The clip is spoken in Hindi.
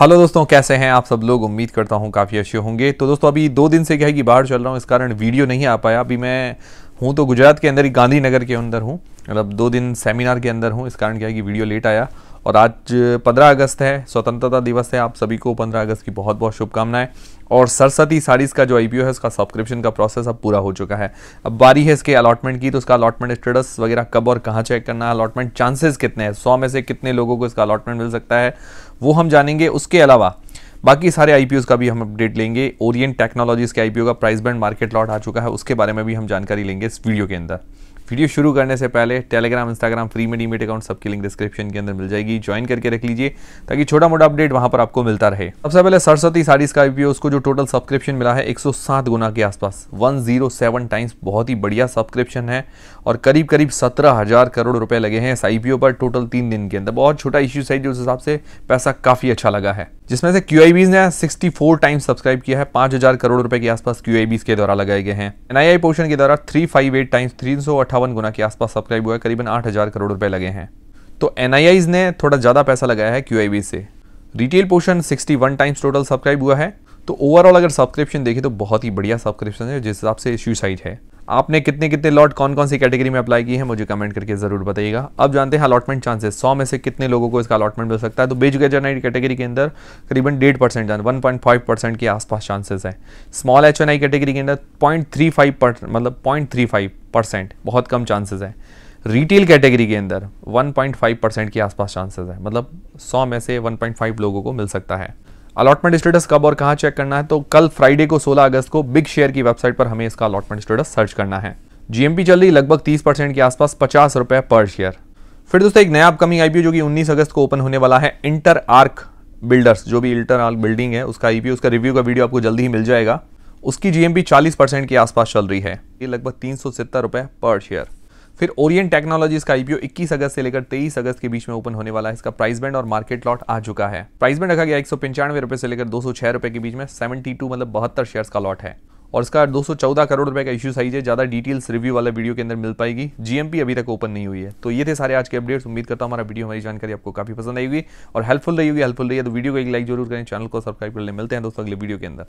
हेलो दोस्तों कैसे हैं आप सब लोग उम्मीद करता हूं काफ़ी अच्छे होंगे तो दोस्तों अभी दो दिन से क्या है कि बाहर चल रहा हूं इस कारण वीडियो नहीं आ पाया अभी मैं हूं तो गुजरात के अंदर ही गांधीनगर के अंदर हूं मतलब दो दिन सेमिनार के अंदर हूं इस कारण क्या है कि वीडियो लेट आया और आज 15 अगस्त है स्वतंत्रता दिवस है आप सभी को 15 अगस्त की बहुत बहुत शुभकामनाएं और सरस्वती साड़ीज़ का जो आई है उसका सब्सक्रिप्शन का प्रोसेस अब पूरा हो चुका है अब बारी है इसके अलॉटमेंट की तो उसका अलॉटमेंट स्टेटस वगैरह कब और कहाँ चेक करना है अलॉटमेंट चांसेस कितने हैं सौ में से कितने लोगों को इसका अलॉटमेंट मिल सकता है वो हम जानेंगे उसके अलावा बाकी सारे आई का भी हम अपडेट लेंगे ओरियंट टेक्नोलॉजीज़ के आई का प्राइस बैंड मार्केट लॉट आ चुका है उसके बारे में भी हम जानकारी लेंगे इस वीडियो के अंदर वीडियो शुरू करने से पहले टेलीग्राम इंस्टाग्राम फ्री में डीमेट अकाउंट सबकी लिंक डिस्क्रिप्शन के अंदर मिल जाएगी ज्वाइन करके रख लीजिए ताकि छोटा मोटा अपडेट वहां पर आपको मिलता रहे सबसे पहले सरस्वती साड़ीज का आईपीओ उसको जो टोटल सब्सक्रिप्शन मिला है 107 गुना के आसपास 107 टाइम्स बहुत ही बढ़िया सब्सक्रिप्शन है और करीब करीब सत्रह करोड़ रुपए लगे हैं इस आईपीओ पर टोटल तीन दिन के अंदर बहुत छोटा इश्यू है जिस हिसाब से पैसा काफ़ी अच्छा लगा है जिसमें से क्यू ने 64 टाइम्स सब्सक्राइब किया है 5000 करोड़ रुपए के आसपास क्यू के द्वारा लगाए गए हैं एनआईआई पोर्शन के द्वारा 358 टाइम्स तीन गुना के आसपास सब्सक्राइब हुआ है करीबन 8000 करोड़ रुपए लगे हैं तो एन ने थोड़ा ज़्यादा पैसा लगाया है क्यू से retail portion sixty times total subscribe हुआ है तो ओवरऑल अगर सब्सक्रिप्शन देखें तो बहुत ही बढ़िया सब्सक्रिप्शन है जिस हिसाब से इश्यू है आपने कितने कितने लॉट कौन कौन सी कैटेगरी में अप्लाई की है मुझे कमेंट करके ज़रूर बताइएगा अब जानते हैं अलॉटमेंट चांसेस सौ में से कितने लोगों को इसका अलॉटमेंट मिल सकता है तो बेजुका जनरल कैटेगरी के अंदर करीबन डेढ़ percent one point five percent के आसपास चांसेस है small H N I category के अंदर पॉइंट थ्री फाइव मतलब पॉइंट थ्री फाइव परसेंट बहुत कम चांसेस है रिटेल कैटेगरी के अंदर 1.5 परसेंट के आसपास चांसेस है मतलब 100 में से 1.5 लोगों को मिल सकता है अलॉटमेंट स्टेटस कब और कहां चेक करना है तो कल फ्राइडे को 16 अगस्त को बिग शेयर की वेबसाइट पर हमें इसका अलॉटमेंट स्टेटस सर्च करना है जीएमपी चल रही लगभग 30 परसेंट के आसपास पचास रुपए पर शेयर फिर दोस्तों एक नया अपकमिंग आईपीओ जो कि 19 अगस्त को ओपन होने वाला है इंटर आर्क बिल्डर्स जो भी इंटर आर्क बिल्डिंग है उसका आईपीओ उसका रिव्यू का वीडियो आपको जल्दी ही मिल जाएगा उसकी जीएमपी चालीस परसेंट के आसपास चल रही है ये लगभग तीन सौ पर शेयर फिर ओरियंट टेक्नोलॉजीज का आईपीओ 21 अगस्त से लेकर 23 अगस्त के बीच में ओपन होने वाला है इसका प्राइस बैंड और मार्केट लॉट आ चुका है प्राइस बैंड रखा गया एक रुपए से लेकर दो रुपए के बीच में 72 मतलब बहत्तर शेयर्स का लॉट है और इसका 214 करोड़ रुपए का इश्यू साइज है ज्यादा डिटेल्स रिव्यू वाला वीडियो के अंदर मिल पाएगी जीएमपी अभी तक ओपन नहीं हुई है तो ये थे सारे आज के अपडेट्स उम्मीद करता हूं हमारा वीडियो हमारी जानकारी आपको काफी पसंद आएगी और हेल्पफुल रही होगी हेल्पफुल रही है तो वीडियो को एक लाइक जरूर करें चैनल को सब्सक्राइब कर ले मिलते हैं दोस्तों अगले वीडियो के अंदर